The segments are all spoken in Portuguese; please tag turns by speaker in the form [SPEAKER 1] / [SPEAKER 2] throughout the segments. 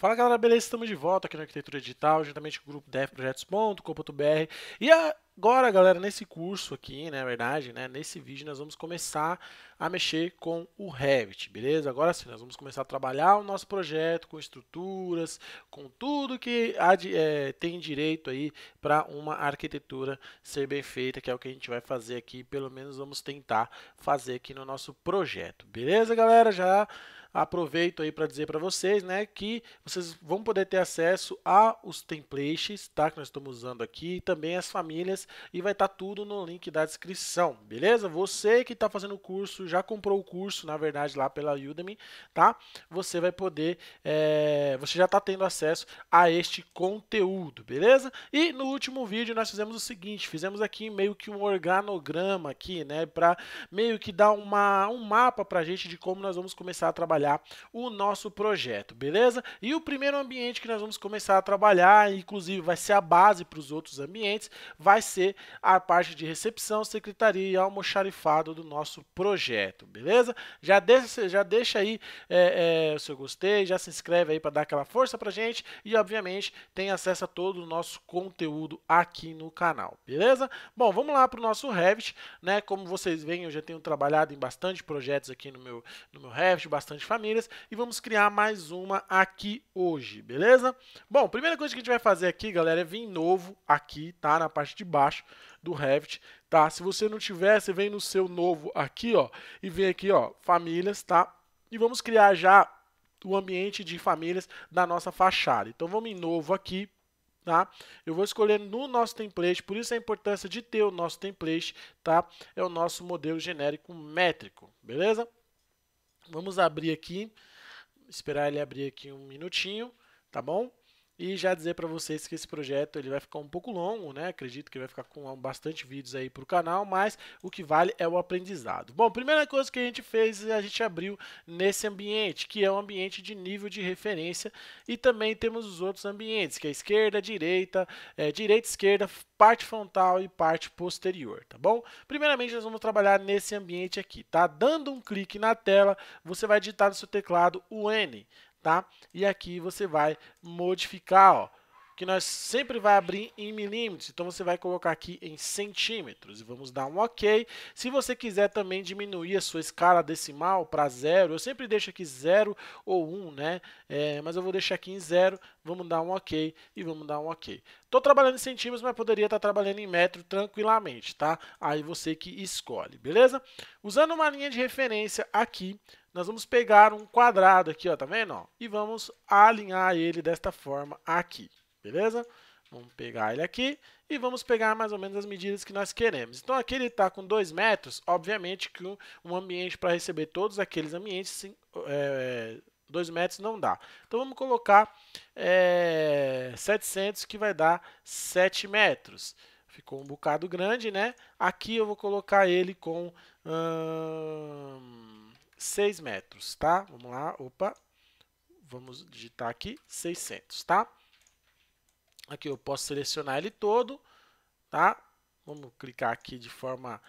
[SPEAKER 1] Fala galera, beleza? Estamos de volta aqui na Arquitetura Digital, juntamente com o grupo devprojetos.com.br. E agora, galera, nesse curso aqui, né, na né, verdade, né, nesse vídeo nós vamos começar a mexer com o Revit, beleza? Agora sim, nós vamos começar a trabalhar o nosso projeto com estruturas, com tudo que de, é, tem direito aí para uma arquitetura ser bem feita, que é o que a gente vai fazer aqui, pelo menos vamos tentar fazer aqui no nosso projeto, beleza, galera? Já aproveito aí para dizer para vocês, né, que vocês vão poder ter acesso aos templates, tá, que nós estamos usando aqui, também as famílias e vai estar tá tudo no link da descrição, beleza? Você que está fazendo o curso já comprou o curso, na verdade, lá pela Udemy, tá? Você vai poder, é, você já está tendo acesso a este conteúdo, beleza? E no último vídeo nós fizemos o seguinte, fizemos aqui meio que um organograma aqui, né? Para meio que dar uma, um mapa para a gente de como nós vamos começar a trabalhar o nosso projeto, beleza? E o primeiro ambiente que nós vamos começar a trabalhar, inclusive vai ser a base para os outros ambientes, vai ser a parte de recepção, secretaria e almoxarifado do nosso projeto projeto, beleza? Já deixa, já deixa aí é, é, o seu gostei, já se inscreve aí para dar aquela força pra gente e, obviamente, tem acesso a todo o nosso conteúdo aqui no canal, beleza? Bom, vamos lá para o nosso Revit, né? Como vocês veem, eu já tenho trabalhado em bastante projetos aqui no meu, no meu Revit, bastante famílias, e vamos criar mais uma aqui hoje, beleza? Bom, primeira coisa que a gente vai fazer aqui, galera, é vir novo aqui, tá? Na parte de baixo do Revit, tá? Se você não tiver, você vem no seu novo aqui, ó, e vem aqui, ó, famílias, tá? E vamos criar já o ambiente de famílias da nossa fachada. Então vamos em novo aqui, tá? Eu vou escolher no nosso template, por isso a importância de ter o nosso template, tá? É o nosso modelo genérico métrico, beleza? Vamos abrir aqui, esperar ele abrir aqui um minutinho, tá bom? E já dizer para vocês que esse projeto ele vai ficar um pouco longo, né? Acredito que vai ficar com bastante vídeos aí para o canal, mas o que vale é o aprendizado. Bom, primeira coisa que a gente fez é a gente abriu nesse ambiente, que é um ambiente de nível de referência, e também temos os outros ambientes, que é esquerda, direita, é, direita, esquerda, parte frontal e parte posterior, tá bom? Primeiramente, nós vamos trabalhar nesse ambiente aqui, tá? Dando um clique na tela, você vai digitar no seu teclado o N tá? E aqui você vai modificar, ó, que nós sempre vai abrir em milímetros, então você vai colocar aqui em centímetros e vamos dar um OK. Se você quiser também diminuir a sua escala decimal para zero, eu sempre deixo aqui zero ou um, né? É, mas eu vou deixar aqui em zero, vamos dar um OK e vamos dar um OK. Estou trabalhando em centímetros, mas poderia estar tá trabalhando em metro tranquilamente, tá? Aí você que escolhe, beleza? Usando uma linha de referência aqui, nós vamos pegar um quadrado aqui, ó, tá vendo? Ó, e vamos alinhar ele desta forma aqui beleza? Vamos pegar ele aqui e vamos pegar mais ou menos as medidas que nós queremos. Então aqui ele está com 2 metros, obviamente que um ambiente para receber todos aqueles ambientes, 2 é, metros não dá. Então vamos colocar é, 700 que vai dar 7 metros. Ficou um bocado grande, né? Aqui eu vou colocar ele com hum, 6 metros, tá? Vamos lá, opa, vamos digitar aqui 600, Tá? Aqui eu posso selecionar ele todo, tá? Vamos clicar aqui de forma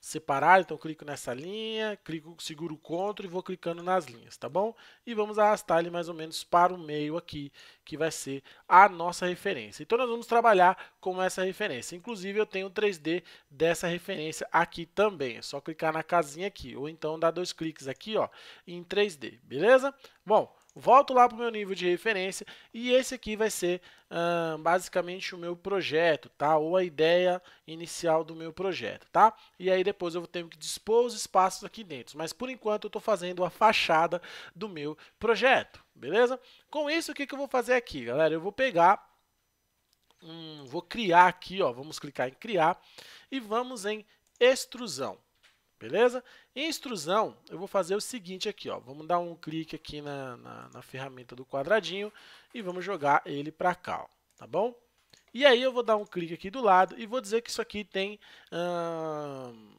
[SPEAKER 1] separada, então clico nessa linha, clico, seguro o CTRL e vou clicando nas linhas, tá bom? E vamos arrastar ele mais ou menos para o meio aqui, que vai ser a nossa referência. Então nós vamos trabalhar com essa referência. Inclusive eu tenho 3D dessa referência aqui também, é só clicar na casinha aqui, ou então dar dois cliques aqui ó, em 3D, beleza? Bom, volto lá para o meu nível de referência e esse aqui vai ser basicamente o meu projeto, tá? Ou a ideia inicial do meu projeto, tá? E aí depois eu vou ter que dispor os espaços aqui dentro, mas por enquanto eu estou fazendo a fachada do meu projeto, beleza? Com isso, o que, que eu vou fazer aqui, galera? Eu vou pegar vou criar aqui, ó, vamos clicar em criar e vamos em extrusão. Beleza? Em extrusão, eu vou fazer o seguinte aqui, ó. Vamos dar um clique aqui na, na, na ferramenta do quadradinho e vamos jogar ele para cá, ó, tá bom? E aí eu vou dar um clique aqui do lado e vou dizer que isso aqui tem hum,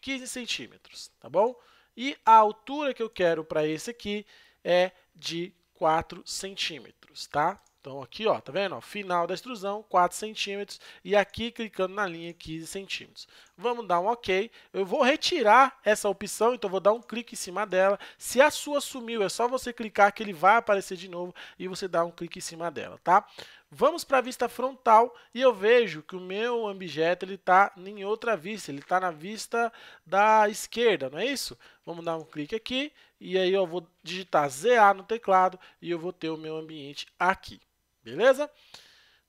[SPEAKER 1] 15 centímetros, tá bom? E a altura que eu quero para esse aqui é de 4 centímetros, tá? Então aqui, ó, tá vendo? Final da extrusão, 4 centímetros, e aqui clicando na linha 15 centímetros. Vamos dar um OK. Eu vou retirar essa opção, então vou dar um clique em cima dela. Se a sua sumiu, é só você clicar que ele vai aparecer de novo e você dá um clique em cima dela, tá? Vamos para a vista frontal e eu vejo que o meu objeto ele está em outra vista, ele está na vista da esquerda, não é isso? Vamos dar um clique aqui e aí eu vou digitar ZA no teclado e eu vou ter o meu ambiente aqui. Beleza?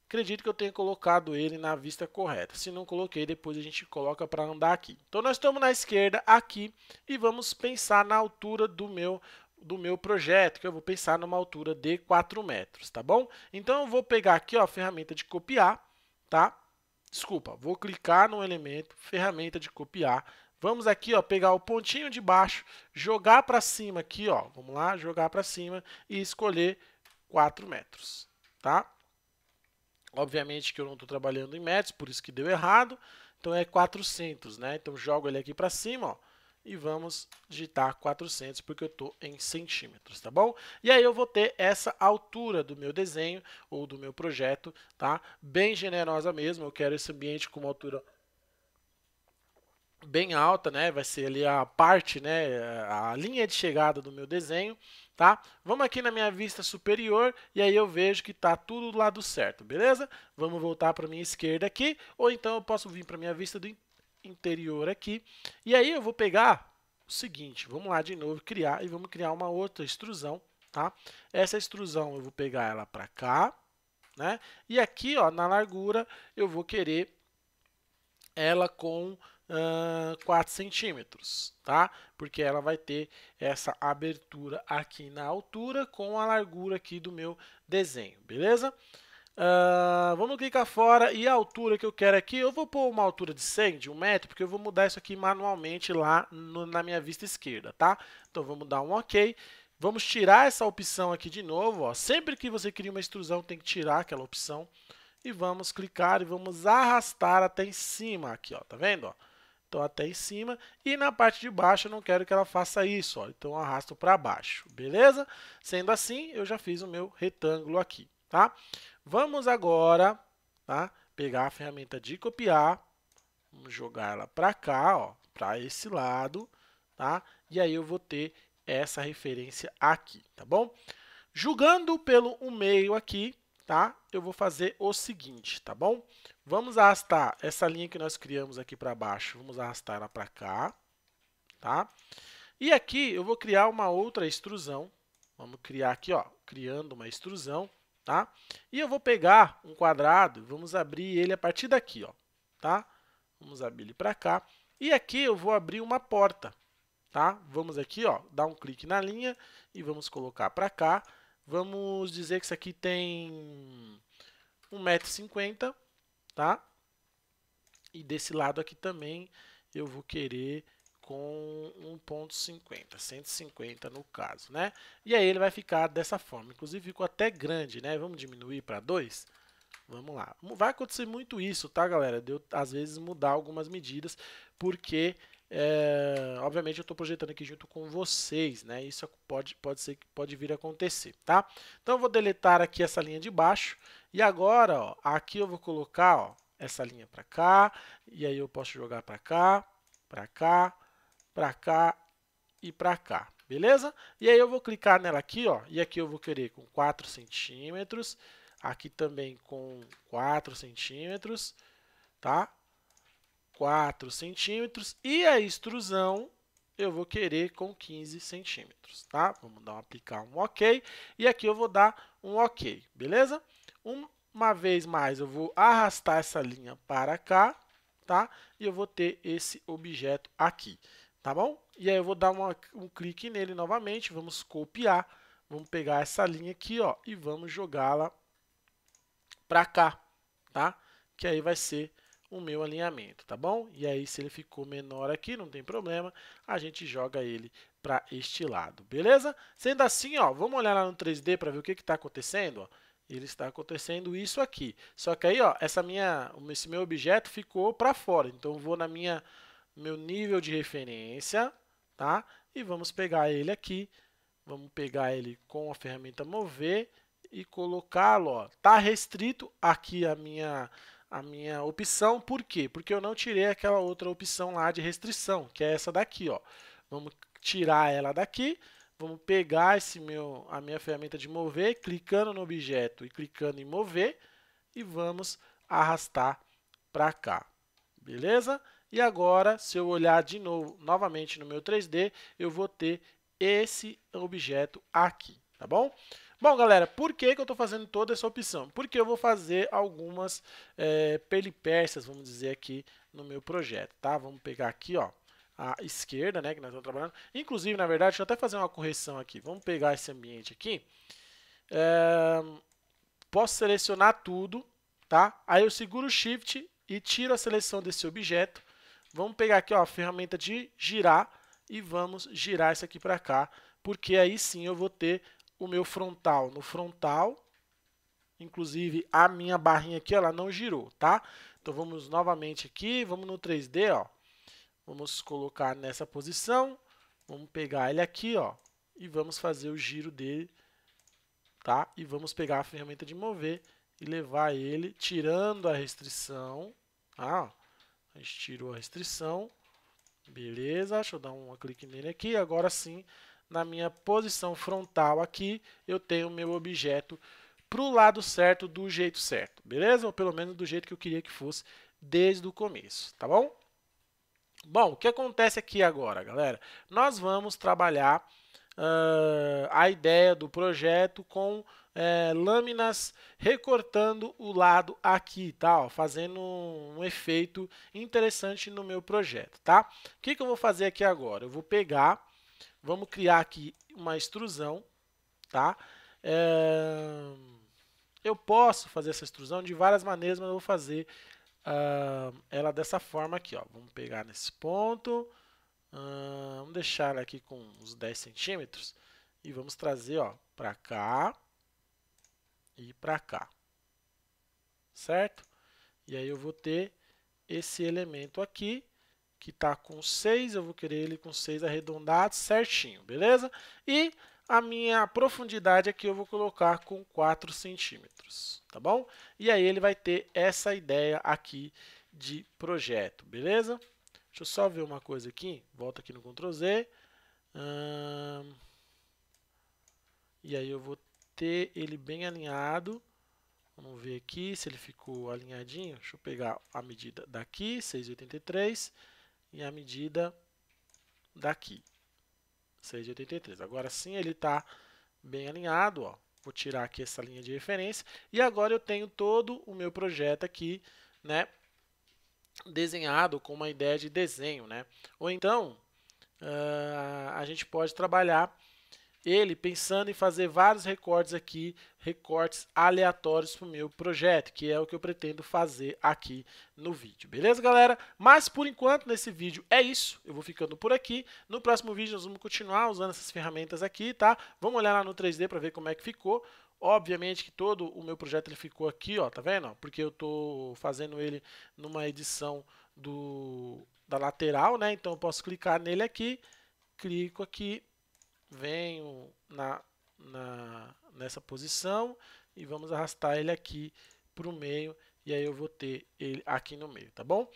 [SPEAKER 1] Acredito que eu tenha colocado ele na vista correta. Se não coloquei, depois a gente coloca para andar aqui. Então, nós estamos na esquerda aqui e vamos pensar na altura do meu do meu projeto, que eu vou pensar numa altura de 4 metros, tá bom? Então, eu vou pegar aqui ó, a ferramenta de copiar, tá? Desculpa, vou clicar no elemento, ferramenta de copiar. Vamos aqui, ó, pegar o pontinho de baixo, jogar para cima aqui, ó, vamos lá, jogar para cima e escolher 4 metros tá? Obviamente que eu não estou trabalhando em metros, por isso que deu errado. Então é 400, né? Então jogo ele aqui para cima, ó, e vamos digitar 400 porque eu estou em centímetros, tá bom? E aí eu vou ter essa altura do meu desenho ou do meu projeto, tá? Bem generosa mesmo, eu quero esse ambiente com uma altura bem alta, né? Vai ser ali a parte, né? A linha de chegada do meu desenho, tá? Vamos aqui na minha vista superior e aí eu vejo que tá tudo do lado certo, beleza? Vamos voltar para minha esquerda aqui, ou então eu posso vir para minha vista do interior aqui. E aí eu vou pegar o seguinte, vamos lá de novo criar e vamos criar uma outra extrusão, tá? Essa extrusão eu vou pegar ela para cá, né? E aqui, ó, na largura eu vou querer ela com uh, 4 centímetros, tá? Porque ela vai ter essa abertura aqui na altura com a largura aqui do meu desenho, beleza? Uh, vamos clicar fora e a altura que eu quero aqui, eu vou pôr uma altura de 100, de 1 metro, porque eu vou mudar isso aqui manualmente lá no, na minha vista esquerda, tá? Então vamos dar um OK. Vamos tirar essa opção aqui de novo, ó. Sempre que você cria uma extrusão, tem que tirar aquela opção e vamos clicar e vamos arrastar até em cima aqui, ó, tá vendo? Ó? Então até em cima e na parte de baixo eu não quero que ela faça isso, ó, então eu arrasto para baixo, beleza? Sendo assim, eu já fiz o meu retângulo aqui, tá? Vamos agora, tá? Pegar a ferramenta de copiar, vamos jogar ela para cá, ó, para esse lado, tá? E aí eu vou ter essa referência aqui, tá bom? Julgando pelo meio aqui, tá? eu vou fazer o seguinte, tá bom? Vamos arrastar essa linha que nós criamos aqui para baixo, vamos arrastar ela para cá, tá? E aqui eu vou criar uma outra extrusão, vamos criar aqui, ó, criando uma extrusão, tá? E eu vou pegar um quadrado, vamos abrir ele a partir daqui, ó, tá? Vamos abrir ele para cá. E aqui eu vou abrir uma porta, tá? Vamos aqui, ó, dar um clique na linha e vamos colocar para cá. Vamos dizer que isso aqui tem 1,50m, tá? E desse lado aqui também eu vou querer com 1.50, 150 no caso, né? E aí ele vai ficar dessa forma, inclusive ficou até grande, né? Vamos diminuir para 2? Vamos lá. Vai acontecer muito isso, tá, galera? Deu eu, às vezes mudar algumas medidas, porque é, obviamente eu estou projetando aqui junto com vocês, né? Isso pode, pode ser que pode vir a acontecer, tá? Então eu vou deletar aqui essa linha de baixo e agora, ó, aqui eu vou colocar, ó, essa linha para cá e aí eu posso jogar para cá, para cá, para cá e para cá, beleza? E aí eu vou clicar nela aqui, ó, e aqui eu vou querer com 4 centímetros, aqui também com 4 centímetros, tá? 4 centímetros e a extrusão eu vou querer com 15 centímetros, tá? Vamos dar um, aplicar um OK e aqui eu vou dar um OK, beleza? Uma vez mais eu vou arrastar essa linha para cá, tá? E eu vou ter esse objeto aqui, tá bom? E aí eu vou dar uma, um clique nele novamente, vamos copiar, vamos pegar essa linha aqui, ó, e vamos jogá-la para cá, tá? Que aí vai ser o meu alinhamento, tá bom? E aí, se ele ficou menor aqui, não tem problema, a gente joga ele para este lado, beleza? Sendo assim, ó, vamos olhar lá no 3D para ver o que está acontecendo, ó. Ele está acontecendo isso aqui. Só que aí, ó, essa minha, esse meu objeto ficou para fora. Então, eu vou na minha, meu nível de referência, tá? E vamos pegar ele aqui. Vamos pegar ele com a ferramenta mover e colocá-lo, Tá restrito aqui a minha a minha opção. Por quê? Porque eu não tirei aquela outra opção lá de restrição, que é essa daqui. Ó. Vamos tirar ela daqui, vamos pegar esse meu, a minha ferramenta de mover, clicando no objeto e clicando em mover, e vamos arrastar para cá. Beleza? E agora, se eu olhar de novo, novamente no meu 3D, eu vou ter esse objeto aqui, tá bom? Bom, galera, por que, que eu estou fazendo toda essa opção? Porque eu vou fazer algumas é, peripécias, vamos dizer aqui, no meu projeto, tá? Vamos pegar aqui, ó, a esquerda, né, que nós estamos trabalhando. Inclusive, na verdade, deixa eu até fazer uma correção aqui. Vamos pegar esse ambiente aqui. É, posso selecionar tudo, tá? Aí eu seguro o Shift e tiro a seleção desse objeto. Vamos pegar aqui, ó, a ferramenta de girar e vamos girar isso aqui para cá, porque aí sim eu vou ter o meu frontal no frontal. Inclusive, a minha barrinha aqui, ela não girou, tá? Então, vamos novamente aqui, vamos no 3D, ó. Vamos colocar nessa posição. Vamos pegar ele aqui, ó. E vamos fazer o giro dele, tá? E vamos pegar a ferramenta de mover e levar ele, tirando a restrição. Tá? A gente tirou a restrição. Beleza, deixa eu dar um clique nele aqui. Agora sim, na minha posição frontal aqui, eu tenho o meu objeto para o lado certo, do jeito certo, beleza? Ou pelo menos do jeito que eu queria que fosse desde o começo, tá bom? Bom, o que acontece aqui agora, galera? Nós vamos trabalhar uh, a ideia do projeto com eh, lâminas recortando o lado aqui, tá? Ó, fazendo um, um efeito interessante no meu projeto, tá? O que, que eu vou fazer aqui agora? Eu vou pegar Vamos criar aqui uma extrusão, tá? É... Eu posso fazer essa extrusão de várias maneiras, mas eu vou fazer uh, ela dessa forma aqui, ó. Vamos pegar nesse ponto, uh, vamos deixar ela aqui com uns 10 centímetros e vamos trazer, ó, para cá e para cá, certo? E aí eu vou ter esse elemento aqui, que está com 6, eu vou querer ele com 6 arredondado certinho, beleza? E a minha profundidade aqui eu vou colocar com 4 centímetros, tá bom? E aí ele vai ter essa ideia aqui de projeto, beleza? Deixa eu só ver uma coisa aqui, volta aqui no Ctrl Z. Hum, e aí eu vou ter ele bem alinhado. Vamos ver aqui se ele ficou alinhadinho. Deixa eu pegar a medida daqui, 6,83 e a medida daqui, 6,83. Agora sim ele está bem alinhado, ó. vou tirar aqui essa linha de referência, e agora eu tenho todo o meu projeto aqui, né, desenhado com uma ideia de desenho, né, ou então uh, a gente pode trabalhar ele pensando em fazer vários recortes aqui, recortes aleatórios para o meu projeto, que é o que eu pretendo fazer aqui no vídeo. Beleza, galera? Mas por enquanto nesse vídeo é isso. Eu vou ficando por aqui. No próximo vídeo nós vamos continuar usando essas ferramentas aqui, tá? Vamos olhar lá no 3D para ver como é que ficou. Obviamente que todo o meu projeto ele ficou aqui, ó, tá vendo? Porque eu tô fazendo ele numa edição do da lateral, né? Então eu posso clicar nele aqui, clico aqui venho na, na, nessa posição e vamos arrastar ele aqui para o meio e aí eu vou ter ele aqui no meio, tá bom?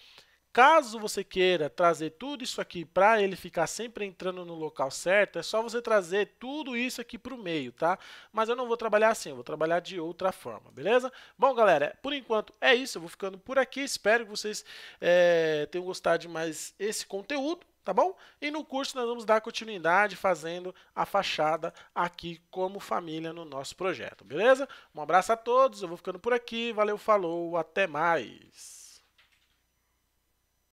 [SPEAKER 1] Caso você queira trazer tudo isso aqui para ele ficar sempre entrando no local certo, é só você trazer tudo isso aqui para o meio, tá? Mas eu não vou trabalhar assim, eu vou trabalhar de outra forma, beleza? Bom, galera, por enquanto é isso, eu vou ficando por aqui, espero que vocês é, tenham gostado de mais esse conteúdo tá bom? E no curso nós vamos dar continuidade fazendo a fachada aqui como família no nosso projeto, beleza? Um abraço a todos, eu vou ficando por aqui, valeu, falou, até mais!